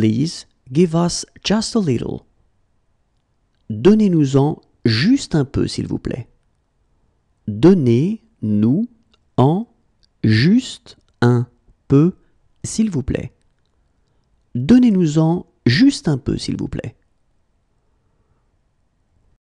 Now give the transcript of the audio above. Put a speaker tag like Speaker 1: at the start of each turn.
Speaker 1: please give us just a little. Donnez-nous-en juste un peu, s'il vous plaît. Donnez-nous en juste un peu, s'il vous plaît. Donnez-nous-en juste un peu, s'il vous plaît.